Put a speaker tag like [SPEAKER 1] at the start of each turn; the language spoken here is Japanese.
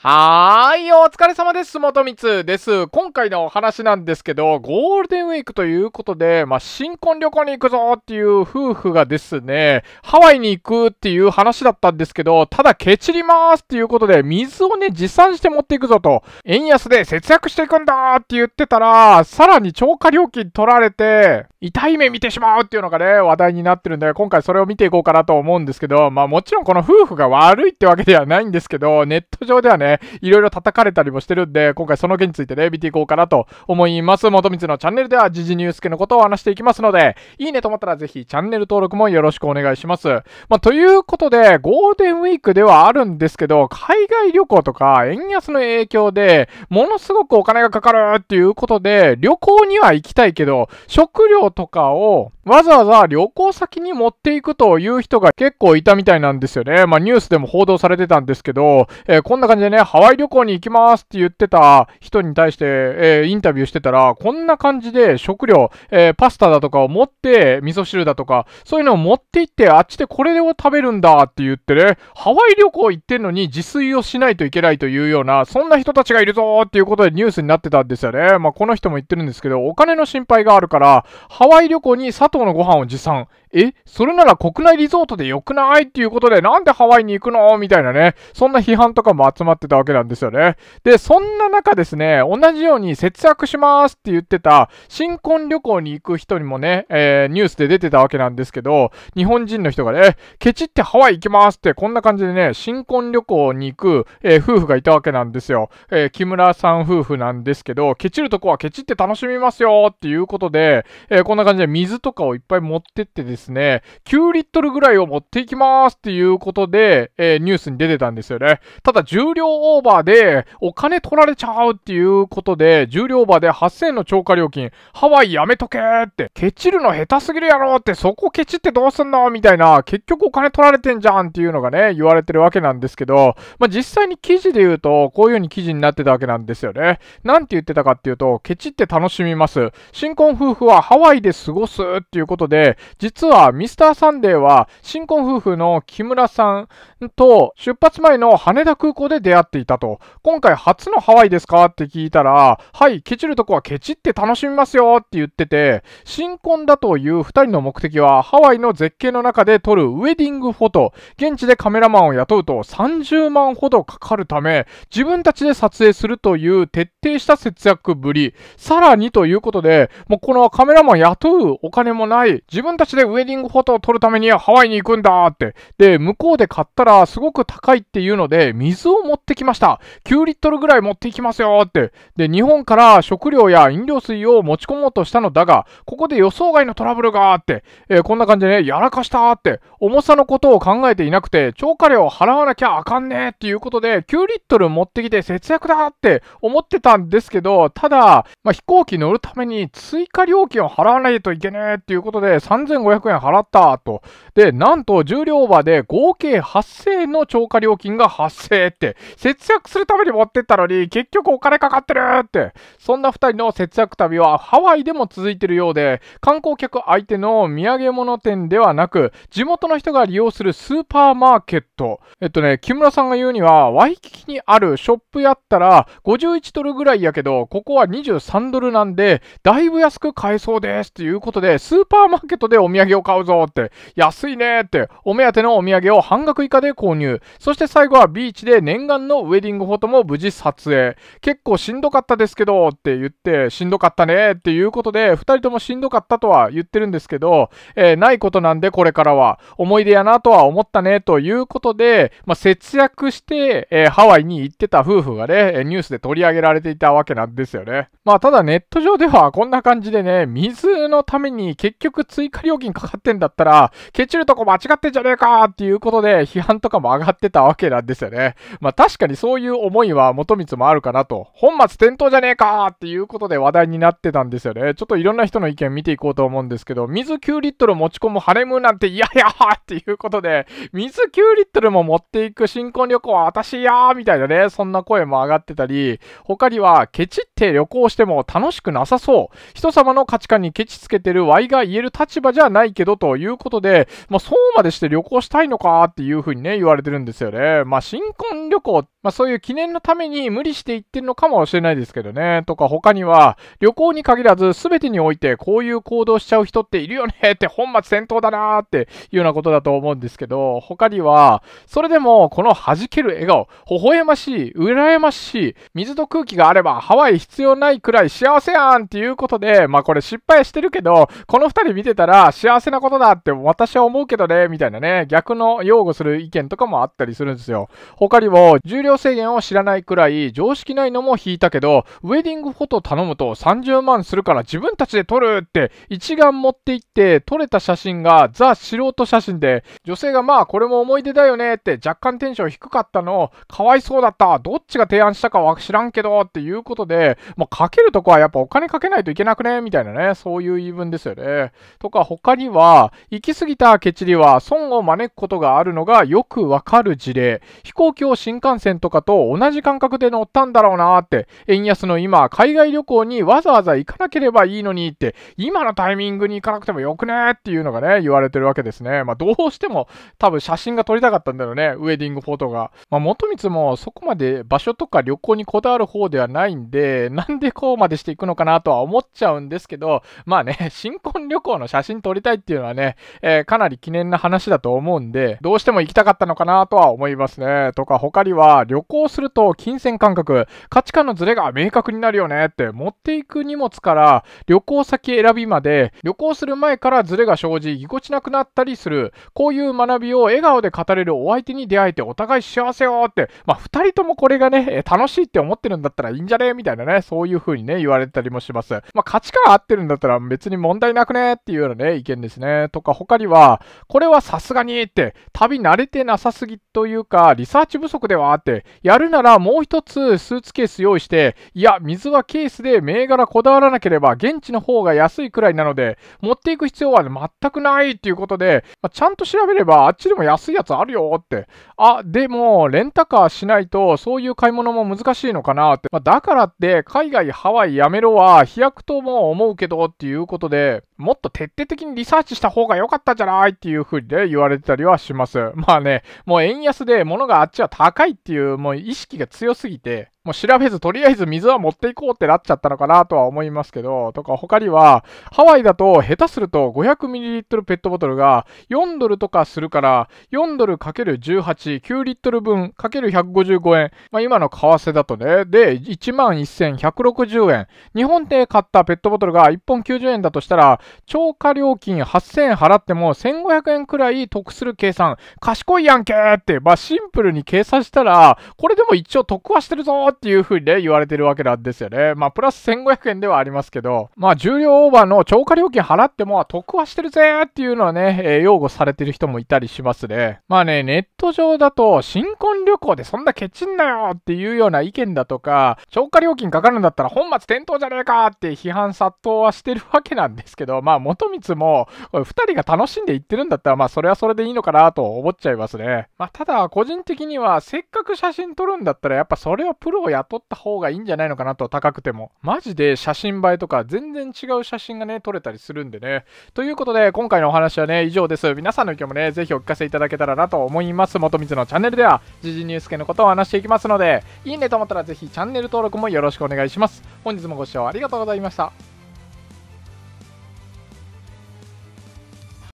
[SPEAKER 1] はーい、お疲れ様です。元光です。今回のお話なんですけど、ゴールデンウィークということで、まあ、新婚旅行に行くぞっていう夫婦がですね、ハワイに行くっていう話だったんですけど、ただケチりますっていうことで、水をね、持参して持っていくぞと、円安で節約していくんだって言ってたら、さらに超過料金取られて、痛い目見てしまうっていうのがね、話題になってるんで、今回それを見ていこうかなと思うんですけど、まあもちろんこの夫婦が悪いってわけではないんですけど、ネット上ではね、ね、いろいろ叩かれたりもしてるんで、今回その件についてね、見ていこうかなと思います。元光のチャンネルでは、時事ニュース系のことを話していきますので、いいねと思ったらぜひチャンネル登録もよろしくお願いします。まあ、ということで、ゴールデンウィークではあるんですけど、海外旅行とか円安の影響で、ものすごくお金がかかるっていうことで、旅行には行きたいけど、食料とかをわざわざ旅行先に持っていくという人が結構いたみたいなんですよね。まあニュースでも報道されてたんですけど、えー、こんな感じでね、ね、ハワイ旅行に行きますって言ってた人に対して、えー、インタビューしてたら、こんな感じで食料、えー、パスタだとかを持って、味噌汁だとか、そういうのを持って行って、あっちでこれを食べるんだって言ってね、ハワイ旅行行ってんのに自炊をしないといけないというような、そんな人たちがいるぞっていうことでニュースになってたんですよね。まあ、この人も言ってるんですけど、お金の心配があるから、ハワイ旅行に佐藤のご飯を持参。え、それなら国内リゾートで良くないっていうことで、なんでハワイに行くのみたいなね、そんな批判とかも集まってたわけなんですよね。で、そんな中ですね、同じように節約しますって言ってた、新婚旅行に行く人にもね、えー、ニュースで出てたわけなんですけど、日本人の人がね、ケチってハワイ行きますって、こんな感じでね、新婚旅行に行く、えー、夫婦がいたわけなんですよ。えー、木村さん夫婦なんですけど、ケチるとこはケチって楽しみますよっていうことで、えこんな感じで水とかをいっぱい持ってってですねですね、9リットルぐらいを持っていきますっていうことで、えー、ニュースに出てたんですよね。ただ、重量オーバーでお金取られちゃうっていうことで、重量オーバーで8000円の超過料金、ハワイやめとけーって、ケチるの下手すぎるやろって、そこケチってどうすんのみたいな、結局お金取られてんじゃんっていうのがね、言われてるわけなんですけど、まあ、実際に記事で言うと、こういう風に記事になってたわけなんですよね。なんて言ってたかっていうと、ケチって楽しみます。新婚夫婦はハワイで過ごすっていうことで、実は、ミスターサンデーは、新婚夫婦の木村さんと出発前の羽田空港で出会っていたと。今回初のハワイですかって聞いたら、はい、ケチるとこはケチって楽しみますよって言ってて、新婚だという2人の目的は、ハワイの絶景の中で撮るウェディングフォト。現地でカメラマンを雇うと30万ほどかかるため、自分たちで撮影するという徹底した節約ぶり。さらにということで、もうこのカメラマン雇うお金もない、自分たちでウェェディングフォトを撮るためにはハワイに行くんだって。で、向こうで買ったらすごく高いっていうので、水を持ってきました。9リットルぐらい持ってきますよって。で、日本から食料や飲料水を持ち込もうとしたのだが、ここで予想外のトラブルがあって、えー、こんな感じでね、やらかしたって、重さのことを考えていなくて、超過量を払わなきゃあかんねっていうことで、9リットル持ってきて節約だって思ってたんですけど、ただ、まあ、飛行機乗るために追加料金を払わないといけねえっていうことで、3500円1 0 0円払ったと。で、なんと重量馬で合計8000円の超過料金が発生って、節約するために持ってったのに、結局お金かかってるって。そんな2人の節約旅はハワイでも続いてるようで、観光客相手の土産物店ではなく、地元の人が利用するスーパーマーケット。えっとね、木村さんが言うには、ワイキキにあるショップやったら、51ドルぐらいやけど、ここは23ドルなんで、だいぶ安く買えそうですということで、スーパーマーケットでお土産をを買うぞって、安いねって、お目当てのお土産を半額以下で購入。そして最後はビーチで念願のウェディングフォトも無事撮影。結構しんどかったですけどって言って、しんどかったねっていうことで、2人ともしんどかったとは言ってるんですけど、えー、ないことなんでこれからは思い出やなとは思ったねということで、まあ、節約して、えー、ハワイに行ってた夫婦がね、ニュースで取り上げられていたわけなんですよね。まあただネット上ではこんな感じでね、水のために結局追加料金かかかってんだったら、ケチるとこ間違ってんじゃねえかっていうことで批判とかも上がってたわけなんですよね。まあ確かにそういう思いは元光もあるかなと。本末転倒じゃねえかっていうことで話題になってたんですよね。ちょっといろんな人の意見見ていこうと思うんですけど、水9リットル持ち込むハネムーンなんて嫌やいっていうことで、水9リットルも持っていく新婚旅行は私やーみたいなね、そんな声も上がってたり、他にはケチって旅行しても楽しくなさそう。人様の価値観にケチつけてる Y が言える立場じゃないけどということで、まあ、そうまでして旅行したいのかっていうふうにね、言われてるんですよね。まあ、新婚旅行、まあ、そういう記念のために無理して行ってるのかもしれないですけどね。とか、他には、旅行に限らず全てにおいてこういう行動しちゃう人っているよね って本末転倒だなーっていうようなことだと思うんですけど、他には、それでもこの弾ける笑顔、微笑ましい、羨ましい、水と空気があればハワイ必要ないくらい幸せやんっていうことで、まあこれ失敗してるけど、この2人見てたら幸せせなことだって私は思うけどね、みたいなね、逆の擁護する意見とかもあったりするんですよ。他にも、重量制限を知らないくらい常識ないのも引いたけど、ウェディングフォト頼むと30万するから自分たちで撮るって一眼持って行って撮れた写真がザ素人写真で、女性がまあこれも思い出だよねって若干テンション低かったの、かわいそうだった、どっちが提案したかは知らんけどっていうことで、まあかけるとこはやっぱお金かけないといけなくねみたいなね、そういう言い分ですよね。とか他には、は、行き過ぎたケチりは損を招くことがあるのがよくわかる事例。飛行機を新幹線とかと同じ感覚で乗ったんだろうなーって、円安の今、海外旅行にわざわざ行かなければいいのにって、今のタイミングに行かなくてもよくねーっていうのがね、言われてるわけですね。まあ、どうしても多分写真が撮りたかったんだろうね、ウェディングフォトが。まあ、元光もそこまで場所とか旅行にこだわる方ではないんで、なんでこうまでしていくのかなとは思っちゃうんですけど、まあね、新婚旅行の写真撮りたいっていうのはね、えー、かなり記念な話だと思うんで、どうしても行きたかったのかなとは思いますね。とか、他には、旅行すると金銭感覚、価値観のズレが明確になるよねって、持っていく荷物から、旅行先選びまで、旅行する前からズレが生じ、ぎこちなくなったりする、こういう学びを笑顔で語れるお相手に出会えてお互い幸せよって、まあ、2人ともこれがね、楽しいって思ってるんだったらいいんじゃねみたいなね、そういう風にね、言われたりもします。まあ、価値観合ってるんだったら別に問題なくねっていうようなね、意見でですね。とか、他には、これはさすがにって、旅慣れてなさすぎというか、リサーチ不足ではあって、やるならもう一つスーツケース用意して、いや、水はケースで銘柄こだわらなければ、現地の方が安いくらいなので、持っていく必要は全くないっていうことで、まあ、ちゃんと調べれば、あっちでも安いやつあるよって。あ、でも、レンタカーしないと、そういう買い物も難しいのかなって。まあ、だからって、海外、ハワイやめろは、飛躍とも思うけどっていうことで、もっと徹底的にリサーチサーチした方が良かったじゃないっていう風で言われてたりはします。まあね、もう円安で物があっちは高いっていうもう意識が強すぎて、もう調べず、とりあえず水は持っていこうってなっちゃったのかなとは思いますけど、とか他には、ハワイだと下手すると 500ml ペットボトルが4ドルとかするから、4ドル ×18、9リットル分 ×155 円。まあ今の為替だとね、で、11,160円。日本で買ったペットボトルが1本90円だとしたら、超過料金8000円払っても1500円くらい得する計算。賢いやんけーって、まあシンプルに計算したら、これでも一応得はしてるぞーってっていう風ね、言われてるわけなんですよね。まあ、プラス1500円ではありますけど、まあ、重量オーバーの超過料金払っても、得はしてるぜっていうのはね、えー、擁護されてる人もいたりしますね。まあね、ネット上だと、新婚旅行でそんなケチんなよっていうような意見だとか、超過料金かかるんだったら本末転倒じゃねえかって批判殺到はしてるわけなんですけど、まあ、元光も、こ2人が楽しんでいってるんだったら、まあ、それはそれでいいのかなと思っちゃいますね。まあ、ただ、個人的には、せっかく写真撮るんだったら、やっぱそれはプロ雇った方がいいんじゃないのかなと、高くても。マジで写真映えとか、全然違う写真がね、撮れたりするんでね。ということで、今回のお話はね、以上です。皆さんの意見もね、ぜひお聞かせいただけたらなと思います。元水のチャンネルでは、時事ニュース系のことを話していきますので、いいねと思ったらぜひチャンネル登録もよろしくお願いします。本日もご視聴ありがとうございました。